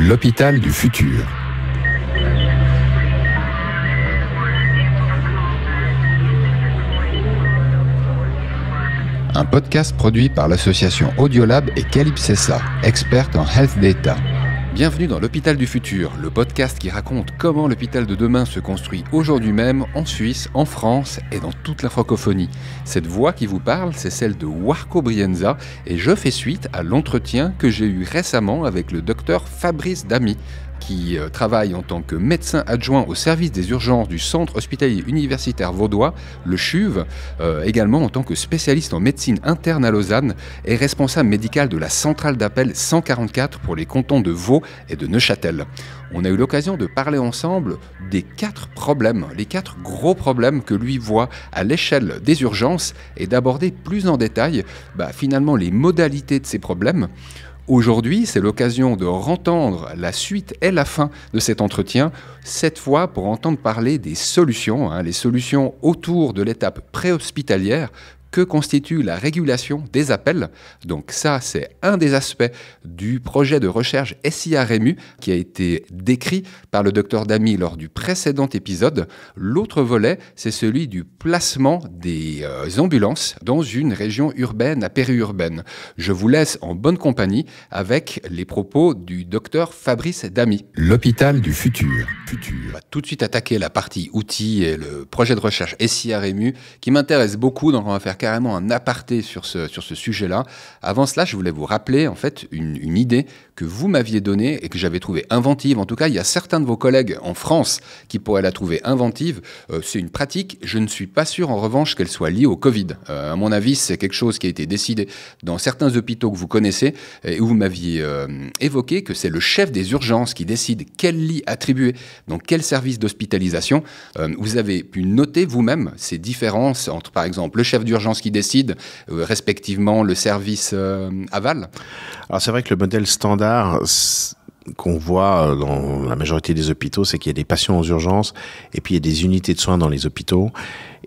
l'hôpital du futur. Un podcast produit par l'association Audiolab et Sessa, experte en health data. Bienvenue dans l'Hôpital du Futur, le podcast qui raconte comment l'hôpital de demain se construit aujourd'hui même en Suisse, en France et dans toute la francophonie. Cette voix qui vous parle, c'est celle de Warco Brienza et je fais suite à l'entretien que j'ai eu récemment avec le docteur Fabrice Damy, qui euh, travaille en tant que médecin adjoint au service des urgences du Centre hospitalier universitaire vaudois, le CHUV, euh, également en tant que spécialiste en médecine interne à Lausanne et responsable médical de la centrale d'appel 144 pour les cantons de Vaud et de Neuchâtel. On a eu l'occasion de parler ensemble des quatre problèmes, les quatre gros problèmes que lui voit à l'échelle des urgences et d'aborder plus en détail bah, finalement les modalités de ces problèmes. Aujourd'hui, c'est l'occasion de rentendre la suite et la fin de cet entretien, cette fois pour entendre parler des solutions, hein, les solutions autour de l'étape préhospitalière que constitue la régulation des appels. Donc ça, c'est un des aspects du projet de recherche SIRMU qui a été décrit par le docteur Dami lors du précédent épisode. L'autre volet, c'est celui du placement des euh, ambulances dans une région urbaine à périurbaine. Je vous laisse en bonne compagnie avec les propos du docteur Fabrice Dami. L'hôpital du futur. On va tout de suite attaquer la partie outils et le projet de recherche SIRMU qui m'intéresse beaucoup, donc on va faire carrément un aparté sur ce, sur ce sujet-là. Avant cela, je voulais vous rappeler en fait une, une idée que vous m'aviez donné et que j'avais trouvé inventive. En tout cas, il y a certains de vos collègues en France qui pourraient la trouver inventive. Euh, c'est une pratique. Je ne suis pas sûr, en revanche, qu'elle soit liée au Covid. Euh, à mon avis, c'est quelque chose qui a été décidé dans certains hôpitaux que vous connaissez et où vous m'aviez euh, évoqué que c'est le chef des urgences qui décide quel lit attribuer donc quel service d'hospitalisation. vous avez pu noter vous-même ces différences entre, par exemple, le chef d'urgence qui décide, respectivement, le service aval Alors, c'est vrai que le modèle standard qu'on voit euh, dans la majorité des hôpitaux, c'est qu'il y a des patients aux urgences et puis il y a des unités de soins dans les hôpitaux.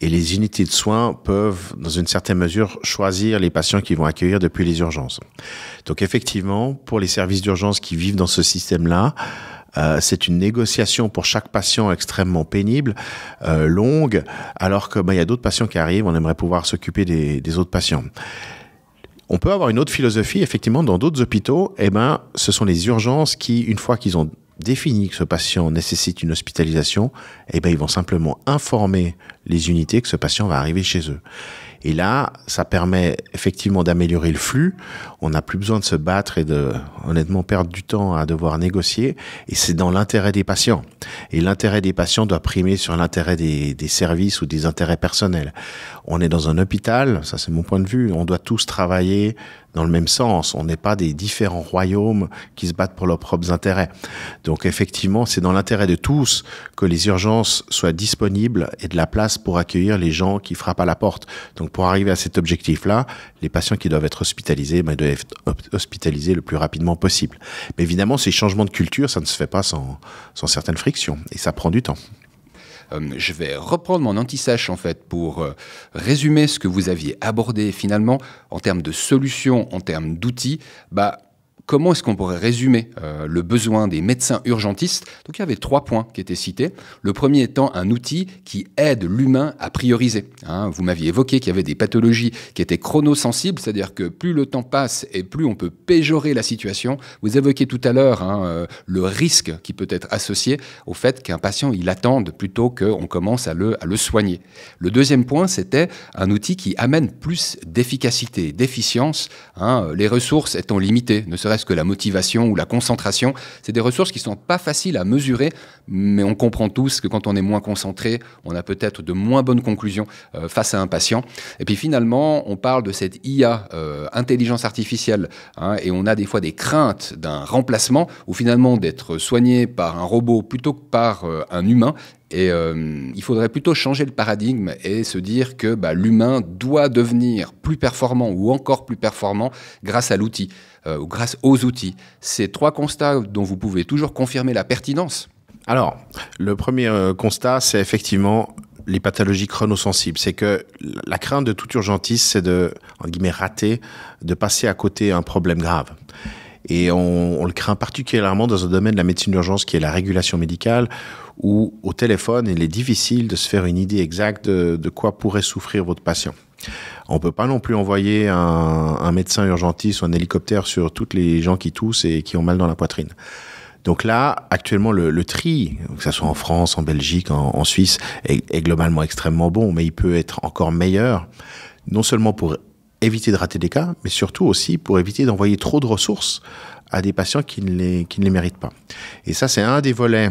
Et les unités de soins peuvent, dans une certaine mesure, choisir les patients qu'ils vont accueillir depuis les urgences. Donc effectivement, pour les services d'urgence qui vivent dans ce système-là, euh, c'est une négociation pour chaque patient extrêmement pénible, euh, longue, alors que ben, il y a d'autres patients qui arrivent, on aimerait pouvoir s'occuper des, des autres patients. On peut avoir une autre philosophie, effectivement, dans d'autres hôpitaux, eh ben, ce sont les urgences qui, une fois qu'ils ont défini que ce patient nécessite une hospitalisation, eh ben, ils vont simplement informer les unités que ce patient va arriver chez eux. Et là, ça permet effectivement d'améliorer le flux. On n'a plus besoin de se battre et de, honnêtement, perdre du temps à devoir négocier. Et c'est dans l'intérêt des patients. Et l'intérêt des patients doit primer sur l'intérêt des, des, services ou des intérêts personnels on est dans un hôpital, ça c'est mon point de vue, on doit tous travailler dans le même sens, on n'est pas des différents royaumes qui se battent pour leurs propres intérêts. Donc effectivement, c'est dans l'intérêt de tous que les urgences soient disponibles et de la place pour accueillir les gens qui frappent à la porte. Donc pour arriver à cet objectif-là, les patients qui doivent être hospitalisés, ils ben, doivent être hospitalisés le plus rapidement possible. Mais évidemment, ces changements de culture, ça ne se fait pas sans certaines frictions et ça prend du temps. Euh, je vais reprendre mon anti en fait pour euh, résumer ce que vous aviez abordé finalement en termes de solutions, en termes d'outils. Bah, comment est-ce qu'on pourrait résumer euh, le besoin des médecins urgentistes Donc il y avait trois points qui étaient cités. Le premier étant un outil qui aide l'humain à prioriser. Hein. vous m'aviez évoqué qu'il y avait des pathologies qui étaient chronosensibles, c'est-à-dire que plus le temps passe et plus on peut péjorer la situation. Vous évoquiez tout à l'heure hein, euh, le risque qui peut être associé au fait qu'un patient il attende plutôt qu'on commence à le, soigner. Le deuxième point, c'était un outil qui amène plus d'efficacité, d'efficience, hein. les ressources étant limitées, ne serait-ce que la motivation ou la concentration. C'est des ressources qui sont pas faciles à mesurer, mais on comprend tous que quand on est moins concentré, on a peut-être de moins bonnes conclusions euh, face à un patient. Et puis finalement, on parle de cette IA, euh, intelligence artificielle, hein, et on a des fois des craintes d'un remplacement ou finalement d'être soigné par un robot plutôt que par euh, un humain. Et il faudrait plutôt changer le paradigme et se dire que bah, l'humain doit devenir plus performant ou encore plus performant grâce à l'outil. Euh, grâce aux outils. Ces trois constats dont vous pouvez toujours confirmer la pertinence. Alors, le premier euh, constat, c'est effectivement les pathologies chronosensibles. C'est que la crainte de toute urgentiste, c'est de, en guillemets, rater, de passer à côté un problème grave. Et on, on, le craint particulièrement dans un domaine de la médecine d'urgence qui est la régulation médicale, où au téléphone, il est difficile de se faire une idée exacte de, quoi pourrait souffrir votre patient. On peut pas non plus envoyer un, médecin urgentiste ou un hélicoptère sur toutes les gens qui toussent et qui ont mal dans la poitrine. Donc là, actuellement, le, tri, que ce soit en France, en Belgique, en, Suisse, est, globalement extrêmement bon, mais il peut être encore meilleur, non seulement pour éviter de rater des cas, mais surtout aussi pour éviter d'envoyer trop de ressources à des patients qui ne les méritent pas. Et ça, c'est un des volets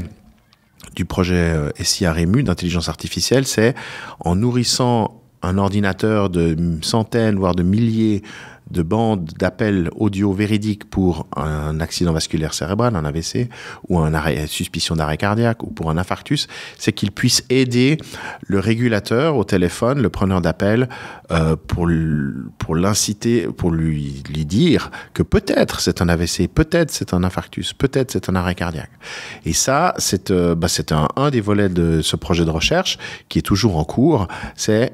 du projet euh, SIRMU d'intelligence artificielle, c'est en nourrissant un ordinateur de centaines, voire de milliers de bandes d'appels audio véridiques pour un accident vasculaire cérébral, un AVC, ou un arrêt, suspicion d'arrêt cardiaque, ou pour un infarctus, c'est qu'il puisse aider le régulateur au téléphone, le preneur d'appel, euh, pour, pour l'inciter, pour lui, lui dire que peut-être c'est un AVC, peut-être c'est un infarctus, peut-être c'est un arrêt cardiaque. Et ça, euh, bah, c'est un, un des volets de ce projet de recherche qui est toujours en cours, c'est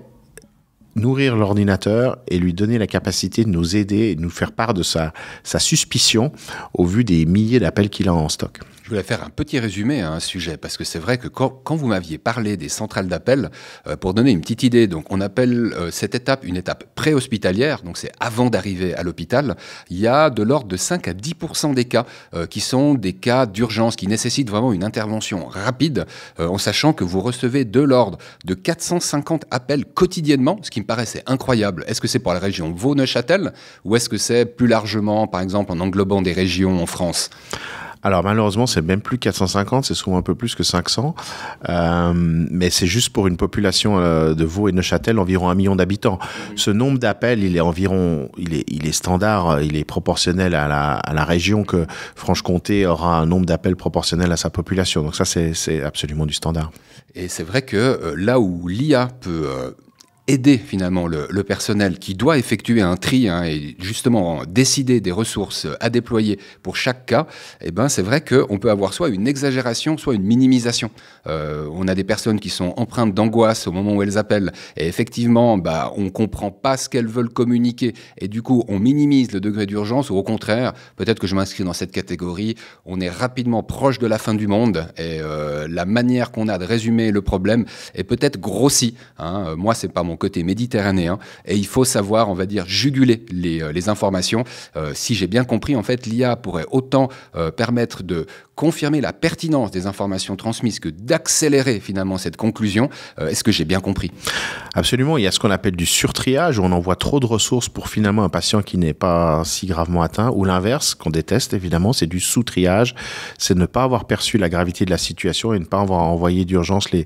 nourrir l'ordinateur et lui donner la capacité de nous aider et de nous faire part de sa, sa suspicion au vu des milliers d'appels qu'il a en stock. Je voulais faire un petit résumé à un sujet, parce que c'est vrai que quand, vous m'aviez parlé des centrales d'appel, euh, pour donner une petite idée, donc on appelle euh, cette étape une étape préhospitalière, donc c'est avant d'arriver à l'hôpital, il y a de l'ordre de 5 à 10 des cas euh, qui sont des cas d'urgence, qui nécessitent vraiment une intervention rapide, en sachant que vous recevez de l'ordre de 450 appels quotidiennement, ce qui me paraissait incroyable. Est-ce que c'est pour la région Vaud-Neuchâtel ou est-ce que c'est plus largement, par exemple, en englobant des régions en France alors malheureusement, c'est même plus 450, c'est souvent un peu plus que 500, euh, mais c'est juste pour une population euh, de Vaud et Neuchâtel environ un million d'habitants. Ce nombre d'appels, il est environ, il est, il est standard, il est proportionnel à la, à la région que Franche-Comté aura un nombre d'appels proportionnel à sa population. Donc ça, c'est absolument du standard. Et c'est vrai que euh, là où l'IA peut aider finalement le, personnel qui doit effectuer un tri hein, et justement décider des ressources à déployer pour chaque cas, eh ben, c'est vrai qu'on peut avoir soit une exagération, soit une minimisation. Euh, on a des personnes qui sont empreintes d'angoisse au moment où elles appellent et effectivement, bah, on ne comprend pas ce qu'elles veulent communiquer et du coup, on minimise le degré d'urgence ou au contraire, peut-être que je m'inscris dans cette catégorie, on est rapidement proche de la fin du monde et euh, la manière qu'on a de résumer le problème est peut-être grossie. Hein. Moi, c'est pas mon côté méditerranéen. Et il faut savoir, on va dire, juguler les euh, informations. Euh, si j'ai bien compris, en fait, l'IA pourrait autant euh, permettre de confirmer la pertinence des informations transmises que d'accélérer finalement cette conclusion. Euh, est-ce que j'ai bien compris Absolument. Il y a ce qu'on appelle du surtriage, où on envoie trop de ressources pour finalement un patient qui n'est pas si gravement atteint, ou l'inverse, qu'on déteste évidemment, c'est du sous-triage, c'est ne pas avoir perçu la gravité de la situation et ne pas avoir envoyé d'urgence les,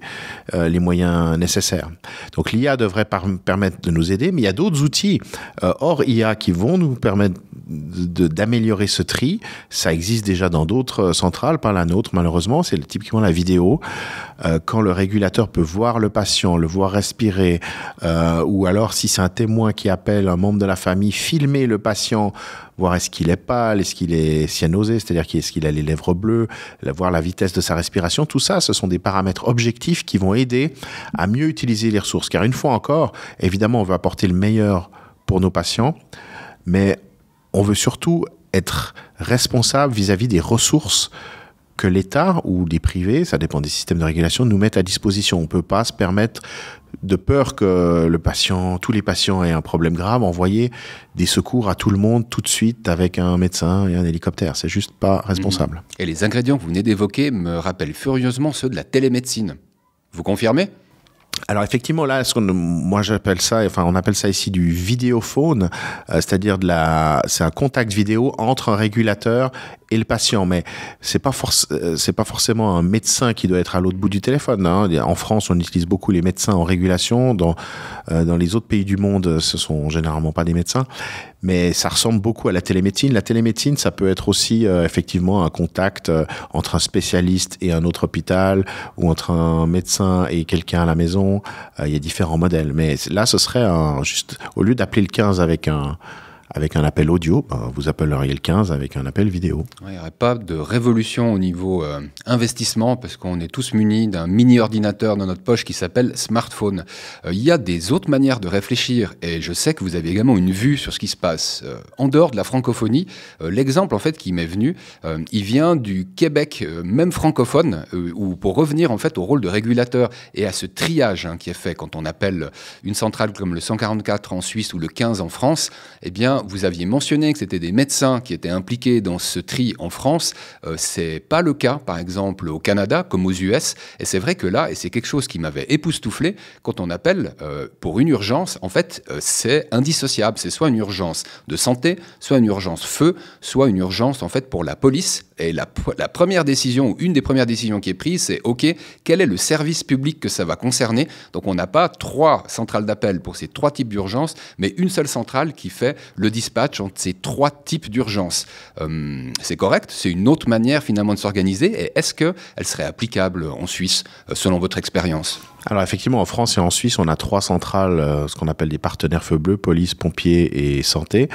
euh, les moyens nécessaires. Donc l'IA devrait permettre de nous aider, mais il y a d'autres outils hors euh, IA qui vont nous permettre d'améliorer ce tri. Ça existe déjà dans d'autres centrales, pas la nôtre malheureusement, c'est typiquement la vidéo. Euh, quand le régulateur peut voir le patient, le voir respirer, euh, ou alors si c'est un témoin qui appelle un membre de la famille, filmer le patient, voir est-ce qu'il est pâle, est-ce qu'il est cyanosé, c'est-à-dire est-ce qu'il a les lèvres bleues, voir la vitesse de sa respiration, tout ça, ce sont des paramètres objectifs qui vont aider à mieux utiliser les ressources. Car une fois encore, évidemment, on veut apporter le meilleur pour nos patients, mais on veut surtout être responsable vis-à-vis des ressources que l'État ou les privés, ça dépend des systèmes de régulation, nous mettent à disposition. On ne peut pas se permettre, de peur que le patient, tous les patients aient un problème grave, envoyer des secours à tout le monde tout de suite avec un médecin et un hélicoptère. C'est juste pas responsable. Et les ingrédients que vous venez d'évoquer me rappellent furieusement ceux de la télémédecine. Vous confirmez alors effectivement, là, ce moi j'appelle ça, enfin on appelle ça ici du vidéophone, euh, c'est-à-dire de la, c'est un contact vidéo entre un régulateur et le patient. Mais c'est pas euh, c'est pas forcément un médecin qui doit être à l'autre bout du téléphone. Hein. En France, on utilise beaucoup les médecins en régulation. Dans euh, dans les autres pays du monde, ce sont généralement pas des médecins. Mais ça ressemble beaucoup à la télémédecine. La télémédecine, ça peut être aussi euh, effectivement un contact entre un spécialiste et un autre hôpital, ou entre un médecin et quelqu'un à la maison. Il y a différents modèles. Mais là, ce serait juste au lieu d'appeler le 15 avec un avec un appel audio, ben, vous appelleriez le 15 avec un appel vidéo. il n'y aurait pas de révolution au niveau euh, investissement parce qu'on est tous munis d'un mini ordinateur dans notre poche qui s'appelle smartphone. Euh, il y a des autres manières de réfléchir et je sais que vous avez également une vue sur ce qui se passe euh, en dehors de la francophonie. L'exemple en fait qui m'est venu, il vient du Québec, même francophone, où pour revenir en fait au rôle de régulateur et à ce triage hein, qui est fait quand on appelle une centrale comme le 144 en Suisse ou le 15 en France, et eh bien vous aviez mentionné que c'était des médecins qui étaient impliqués dans ce tri en France. Euh, c'est pas le cas, par exemple, au Canada comme aux US. Et c'est vrai que là, et c'est quelque chose qui m'avait époustouflé, quand on appelle euh, pour une urgence, en fait, euh, c'est indissociable. C'est soit une urgence de santé, soit une urgence feu, soit une urgence, en fait, pour la police et la, première décision ou une des premières décisions qui est prise, c'est OK, quel est le service public que ça va concerner Donc on n'a pas trois centrales d'appel pour ces trois types d'urgences, mais une seule centrale qui fait le dispatch entre ces trois types d'urgences. Hum, c'est correct, c'est une autre manière finalement de s'organiser. Et est-ce qu'elle serait applicable en Suisse selon votre expérience alors effectivement, en France et en Suisse, on a trois centrales, euh, ce qu'on appelle des partenaires feu bleu, police, pompiers et santé,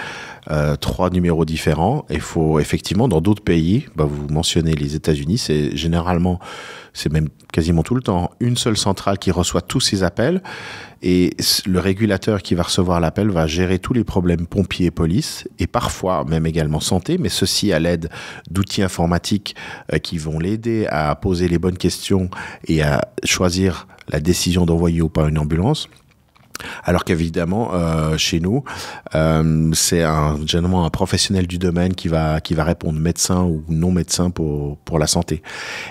euh, trois numéros différents. Il faut effectivement, dans d'autres pays, bah vous mentionnez les États-Unis, c'est généralement, c'est même quasiment tout le temps, une seule centrale qui reçoit tous ces appels et le régulateur qui va recevoir l'appel va gérer tous les problèmes pompiers police et parfois même également santé, mais ceci à l'aide d'outils informatiques euh, qui vont l'aider à poser les bonnes questions et à choisir la décision d'envoyer ou pas une ambulance. Alors qu'évidemment, euh, chez nous, euh, c'est généralement un professionnel du domaine qui va, qui va répondre médecin ou non médecin pour, pour la santé.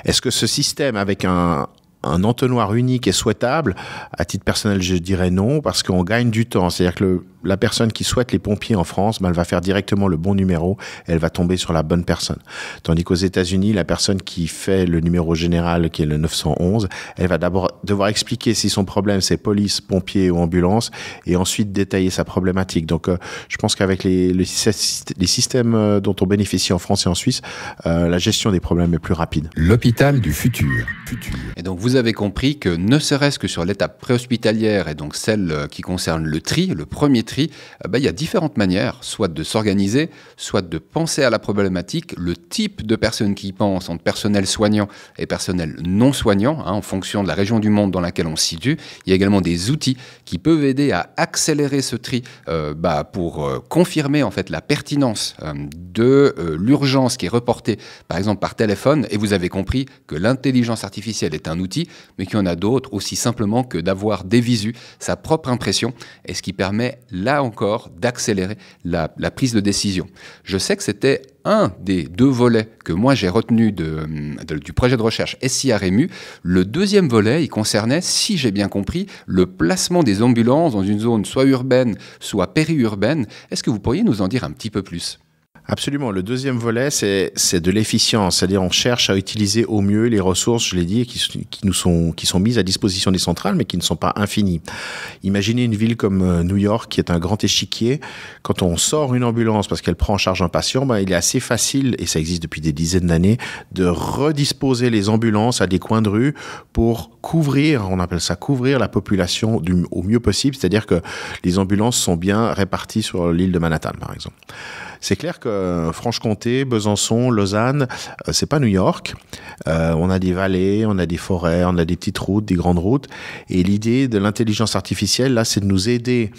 Est-ce que ce système avec un, un entonnoir unique est souhaitable À titre personnel, je dirais non, parce qu'on gagne du temps. C'est-à-dire que la personne qui souhaite les pompiers en France, ben, elle va faire directement le bon numéro, elle va tomber sur la bonne personne. Tandis qu'aux États-Unis, la personne qui fait le numéro général, qui est le 911, elle va d'abord devoir expliquer si son problème c'est police, pompiers ou ambulance, et ensuite détailler sa problématique. Donc, euh, je pense qu'avec les, les, systèmes euh, dont on bénéficie en France et en Suisse, euh, la gestion des problèmes est plus rapide. L'hôpital du futur. futur. Et donc, vous avez compris que ne serait-ce que sur l'étape préhospitalière et donc celle qui concerne le tri, le premier tri euh, bah, il y a différentes manières, soit de s'organiser, soit de penser à la problématique, le type de personnes qui y pensent entre personnel soignant et personnel non soignant, hein, en fonction de la région du monde dans laquelle on se situe. Il y a également des outils qui peuvent aider à accélérer ce tri euh, bah, pour euh, confirmer en fait la pertinence de l'urgence qui est reportée, par exemple par téléphone. Et vous avez compris que l'intelligence artificielle est un outil, mais qu'il y en a d'autres aussi simplement que d'avoir des visus, sa propre impression, et ce qui permet là encore, d'accélérer la, prise de décision. Je sais que c'était un des deux volets que moi j'ai retenu du projet de recherche SIRMU. Le deuxième volet, il concernait, si j'ai bien compris, le placement des ambulances dans une zone soit urbaine, soit périurbaine. Est-ce que vous pourriez nous en dire un petit peu plus Absolument. Le deuxième volet, c'est de l'efficience. C'est-à-dire, on cherche à utiliser au mieux les ressources, je l'ai dit, qui, qui, nous sont, qui sont mises à disposition des centrales, mais qui ne sont pas infinies. Imaginez une ville comme euh, New York, qui est un grand échiquier. Quand on sort une ambulance parce qu'elle prend en charge un patient, ben, il est assez facile, et ça existe depuis des dizaines d'années, de redisposer les ambulances à des coins de rue pour couvrir, on appelle ça couvrir la population du, au mieux possible. C'est-à-dire que les ambulances sont bien réparties sur l'île de Manhattan, par exemple c'est clair que euh, Franche-Comté, Besançon, Lausanne, euh, c'est pas New York. Euh, on a des vallées, on a des forêts, on a des petites routes, des grandes routes. Et l'idée de l'intelligence artificielle, là, c'est de nous aider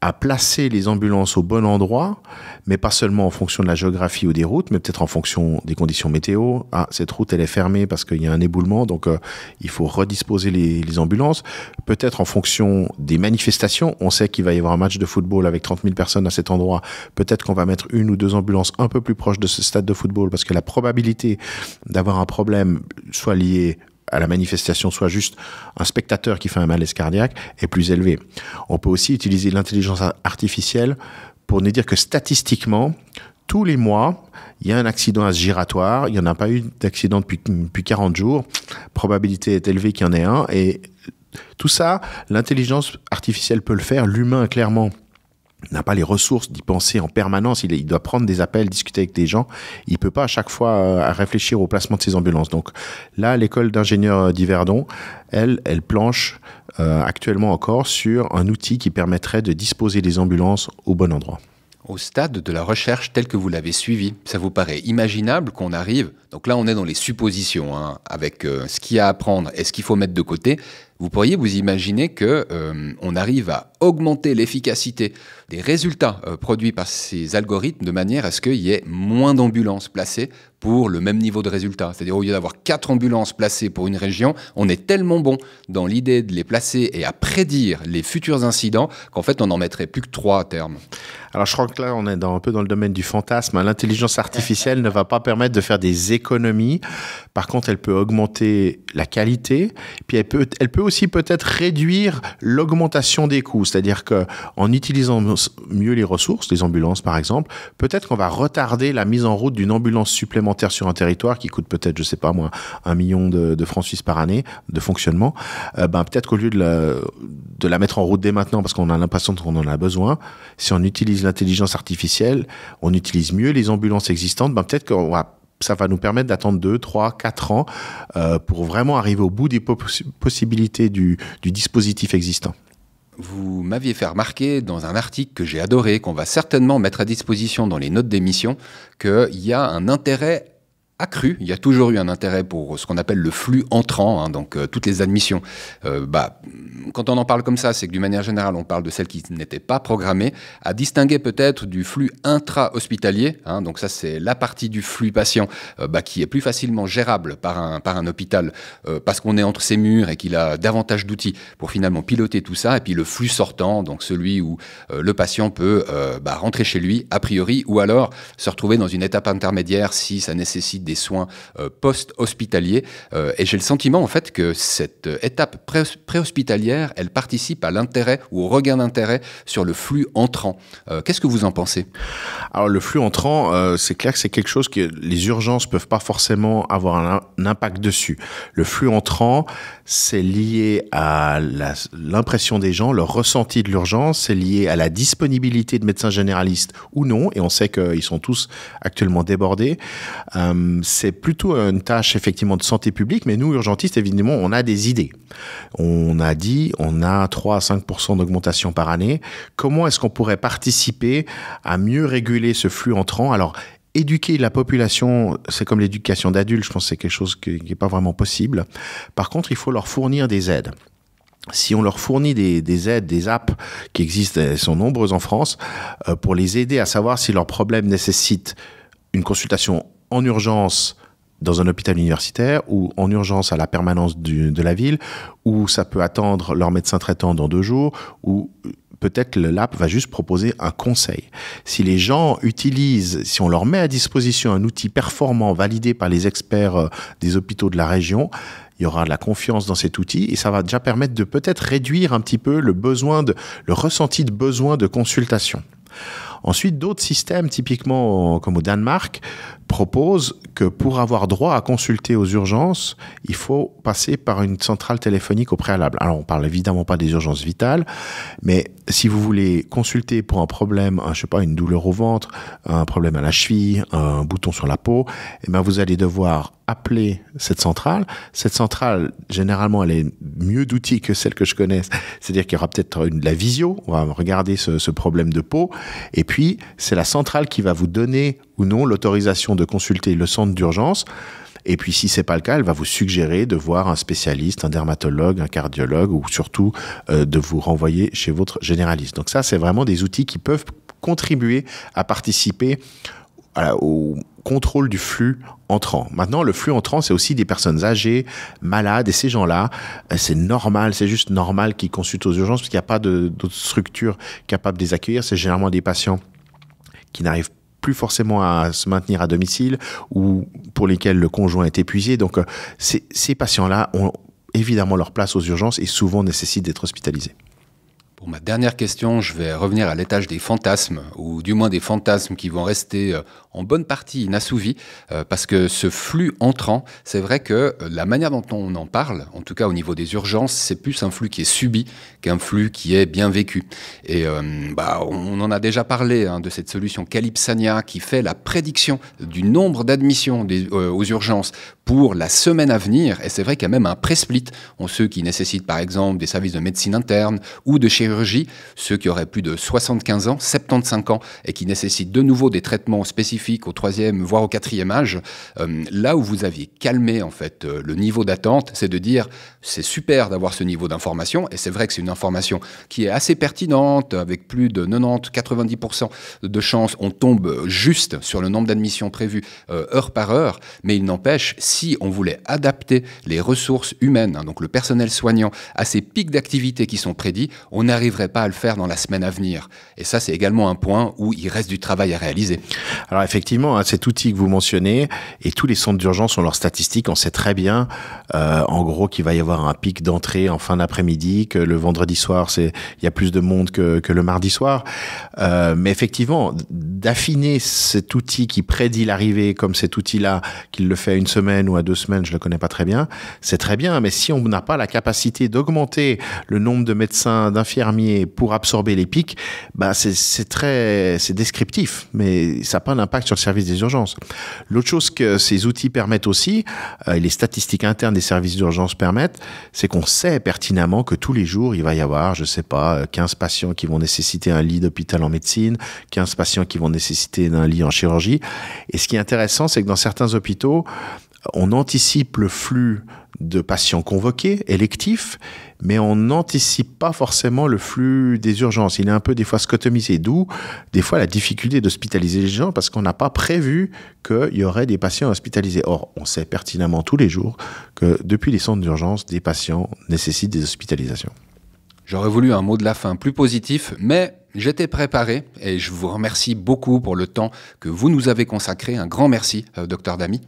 à placer les ambulances au bon endroit, mais pas seulement en fonction de la géographie ou des routes, mais peut-être en fonction des conditions météo. Ah, cette route, elle est fermée parce qu'il y a un éboulement, donc euh, il faut redisposer les, ambulances. Peut-être en fonction des manifestations, on sait qu'il va y avoir un match de football avec 30 000 personnes à cet endroit. Peut-être qu'on va mettre une ou deux ambulances un peu plus proches de ce stade de football parce que la probabilité d'avoir un problème soit lié à la manifestation soit juste un spectateur qui fait un malaise cardiaque est plus élevé. On peut aussi utiliser l'intelligence artificielle pour nous dire que statistiquement, tous les mois, il y a un accident à ce giratoire, il n'y en a pas eu d'accident depuis, 40 jours, probabilité est élevée qu'il y en ait un, et tout ça, l'intelligence artificielle peut le faire, l'humain clairement n'a pas les ressources d'y penser en permanence. Il, doit prendre des appels, discuter avec des gens. Il peut pas à chaque fois euh, réfléchir au placement de ses ambulances. Donc là, l'école d'ingénieurs euh, d'Yverdon, elle, elle planche euh, actuellement encore sur un outil qui permettrait de disposer des ambulances au bon endroit. Au stade de la recherche telle que vous l'avez suivi, ça vous paraît imaginable qu'on arrive, donc là on est dans les suppositions, hein, avec ce qu'il y a à apprendre et ce qu'il faut mettre de côté, vous pourriez vous imaginer que euh, on arrive à augmenter l'efficacité des résultats euh, produits par ces algorithmes de manière à ce qu'il y ait moins d'ambulances placées pour le même niveau de résultat. C'est-à-dire au lieu d'avoir quatre ambulances placées pour une région, on est tellement bon dans l'idée de les placer et à prédire les futurs incidents qu'en fait on n'en mettrait plus que trois à terme. Alors je crois que là on est un peu dans le domaine du fantasme. Hein. L'intelligence artificielle ne va pas permettre de faire des économies. Par contre, elle peut augmenter la qualité. Puis elle peut, elle peut aussi peut-être réduire l'augmentation des coûts, c'est-à-dire que en utilisant mieux les ressources, les ambulances par exemple, peut-être qu'on va retarder la mise en route d'une ambulance supplémentaire sur un territoire qui coûte peut-être, je sais pas moi, un million de, francs suisses par année de fonctionnement. Euh, ben peut-être qu'au lieu de la, de la mettre en route dès maintenant parce qu'on a l'impression qu'on en a besoin, si on utilise l'intelligence artificielle, on utilise mieux les ambulances existantes, ben peut-être qu'on va ça va nous permettre d'attendre 2, 3, 4 ans euh, pour vraiment arriver au bout des possibilités du, du dispositif existant. Vous m'aviez fait remarquer dans un article que j'ai adoré, qu'on va certainement mettre à disposition dans les notes d'émission, qu'il y a un intérêt accru. Il y a toujours eu un intérêt pour ce qu'on appelle le flux entrant, hein, donc euh, toutes les admissions. Euh, bah, quand on en parle comme ça, c'est que d'une manière générale, on parle de celles qui n'étaient pas programmées, à distinguer peut-être du flux intra-hospitalier. Hein, donc ça, c'est la partie du flux patient euh, bah, qui est plus facilement gérable par un, par un hôpital parce qu'on est entre ses murs et qu'il a davantage d'outils pour finalement piloter tout ça. Et puis le flux sortant, donc celui où le patient peut bah, rentrer chez lui a priori ou alors se retrouver dans une étape intermédiaire si ça nécessite des soins euh, post-hospitaliers. Euh, et j'ai le sentiment, en fait, que cette étape pré-hospitalière elle participe à l'intérêt ou au regain d'intérêt sur le flux entrant. Euh, qu'est-ce que vous en pensez Alors, le flux entrant, c'est clair que c'est quelque chose que les urgences peuvent pas forcément avoir un, impact dessus. Le flux entrant, c'est lié à l'impression des gens, leur ressenti de l'urgence, c'est lié à la disponibilité de médecins généralistes ou non, et on sait qu'ils sont tous actuellement débordés c'est plutôt une tâche effectivement de santé publique, mais nous, urgentistes, évidemment, on a des idées. On a dit, on a 3 à 5 d'augmentation par année. Comment est-ce qu'on pourrait participer à mieux réguler ce flux entrant Alors, éduquer la population, c'est comme l'éducation d'adultes, je pense que c'est quelque chose qui n'est pas vraiment possible. Par contre, il faut leur fournir des aides si on leur fournit des, aides, des apps qui existent, elles sont nombreuses en France, euh, pour les aider à savoir si leur problème nécessite une consultation en urgence dans un hôpital universitaire ou en urgence à la permanence de la ville, ou ça peut attendre leur médecin traitant dans deux jours, ou peut-être le LAP va juste proposer un conseil. Si les gens utilisent, si on leur met à disposition un outil performant validé par les experts euh, des hôpitaux de la région, il y aura de la confiance dans cet outil et ça va déjà permettre de peut-être réduire un petit peu le besoin de, le ressenti de besoin de consultation. Ensuite, d'autres systèmes, typiquement comme au Danemark, propose que pour avoir droit à consulter aux urgences, il faut passer par une centrale téléphonique au préalable. Alors on parle évidemment pas des urgences vitales, mais si vous voulez consulter pour un problème, je je sais pas, une douleur au ventre, un problème à la cheville, un bouton sur la peau, eh ben vous allez devoir appeler cette centrale. Cette centrale, généralement, elle est mieux d'outils que celle que je connais. C'est-à-dire qu'il y aura peut-être une, de la visio. On va regarder ce, ce problème de peau. Et puis, c'est la centrale qui va vous donner ou non l'autorisation de consulter le centre d'urgence. Et puis, si c'est pas le cas, elle va vous suggérer de voir un spécialiste, un dermatologue, un cardiologue, ou surtout euh, de vous renvoyer chez votre généraliste. Donc ça, c'est vraiment des outils qui peuvent contribuer à participer au contrôle du flux entrant. Maintenant, le flux entrant, c'est aussi des personnes âgées, malades, et ces gens-là, euh, c'est normal, c'est juste normal qu'ils consultent aux urgences, parce qu'il n'y a pas d'autres structures capables de les accueillir. C'est généralement des patients qui n'arrivent plus forcément à se maintenir à domicile ou pour lesquels le conjoint est épuisé. Donc euh, ces, patients-là ont évidemment leur place aux urgences et souvent nécessitent d'être hospitalisés ma dernière question, je vais revenir à l'étage des fantasmes, ou du moins des fantasmes qui vont rester euh, en bonne partie inassouvis, euh, parce que ce flux entrant, c'est vrai que euh, la manière dont on en parle, en tout cas au niveau des urgences, c'est plus un flux qui est subi qu'un flux qui est bien vécu. Et bah, on en a déjà parlé hein, de cette solution Calypsania qui fait la prédiction du nombre d'admissions aux urgences pour la semaine à venir, et c'est vrai qu'il y a même un pré-split, en ceux qui nécessitent par exemple des services de médecine interne ou de chirurgie ceux qui auraient plus de 75 ans, 75 ans, et qui nécessitent de nouveau des traitements spécifiques au troisième, voire au quatrième âge, euh, là où vous aviez calmé en fait euh, le niveau d'attente, c'est de dire c'est super d'avoir ce niveau d'information, et c'est vrai que c'est une information qui est assez pertinente, avec plus de 90-90% de chances, on tombe juste sur le nombre d'admissions prévues euh, heure par heure, mais il n'empêche, si on voulait adapter les ressources humaines, hein, donc le personnel soignant, à ces pics d'activité qui sont prédits, on arrive n'arriverait pas à le faire dans la semaine à venir. Et ça, c'est également un point où il reste du travail à réaliser. Alors effectivement, hein, cet outil que vous mentionnez, et tous les centres d'urgence ont leurs statistiques, on sait très bien, euh, en gros, qu'il va y avoir un pic d'entrée en fin d'après-midi, que le vendredi soir, c'est il y a plus de monde que, le mardi soir. Euh, mais effectivement, d'affiner cet outil qui prédit l'arrivée, comme cet outil-là, qu'il le fait à une semaine ou à deux semaines, je le connais pas très bien, c'est très bien, mais si on n'a pas la capacité d'augmenter le nombre de médecins, d'infirmiers, pour absorber les pics, bah c'est très c'est descriptif, mais ça n'a pas d'impact sur le service des urgences. L'autre chose que ces outils permettent aussi, euh, et les statistiques internes des services d'urgence permettent, c'est qu'on sait pertinemment que tous les jours, il va y avoir, je sais pas, 15 euh, patients qui vont nécessiter un lit d'hôpital en médecine, 15 patients qui vont nécessiter un lit en chirurgie. Et ce qui est intéressant, c'est que dans certains hôpitaux, on anticipe le flux de patients convoqués, électifs, mais on n'anticipe pas forcément le flux des urgences. Il est un peu des fois scotomisé, d'où des fois la difficulté d'hospitaliser les gens parce qu'on n'a pas prévu qu'il y aurait des patients hospitalisés. Or, on sait pertinemment tous les jours que depuis les centres d'urgence, des patients nécessitent des hospitalisations. J'aurais voulu un mot de la fin plus positif, mais j'étais préparé et je vous remercie beaucoup pour le temps que vous nous avez consacré. Un grand merci, euh, docteur Dami.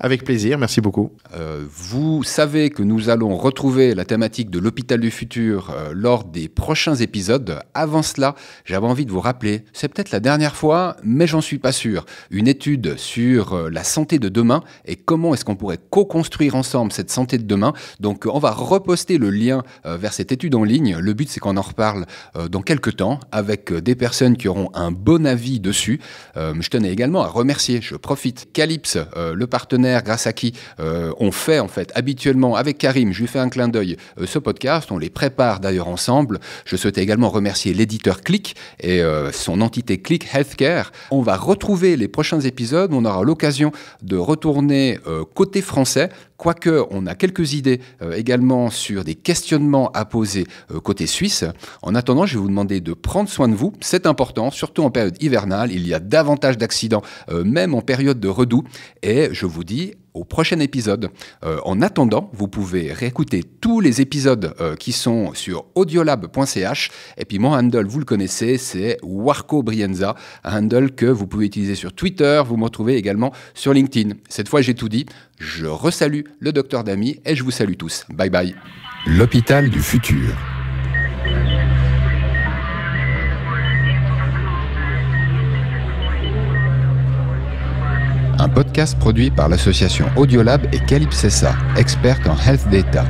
Avec plaisir, merci beaucoup. Euh, vous savez que nous allons retrouver la thématique de l'hôpital du futur euh, lors des prochains épisodes. Avant cela, j'avais envie de vous rappeler, c'est peut-être la dernière fois, mais j'en suis pas sûr, une étude sur euh, la santé de demain et comment est-ce qu'on pourrait co-construire ensemble cette santé de demain. Donc on va reposter le lien vers cette étude en ligne. Le but, c'est qu'on en reparle dans quelques temps avec des personnes qui auront un bon avis dessus. je tenais également à remercier, je profite, Calypse, le partenaire grâce à qui euh, on fait en fait habituellement avec Karim, je lui fais un clin d'œil, euh, ce podcast, on les prépare d'ailleurs ensemble. Je souhaitais également remercier l'éditeur Click et euh, son entité Click Healthcare. On va retrouver les prochains épisodes, on aura l'occasion de retourner côté français quoique on a quelques idées euh, également sur des questionnements à poser euh, côté suisse. En attendant, je vais vous demander de prendre soin de vous. C'est important, surtout en période hivernale. Il y a davantage d'accidents, euh, même en période de redoux. Et je vous dis au prochain épisode. Euh, en attendant, vous pouvez réécouter tous les épisodes euh, qui sont sur audiolab.ch. Et puis mon handle, vous le connaissez, c'est Warco Brienza, un handle que vous pouvez utiliser sur Twitter. Vous me retrouvez également sur LinkedIn. Cette fois, j'ai tout dit. Je resalue le docteur Dami et je vous salue tous. Bye bye. L'hôpital du futur. un podcast produit par l'association Audiolab et Calypsessa, experte en health data.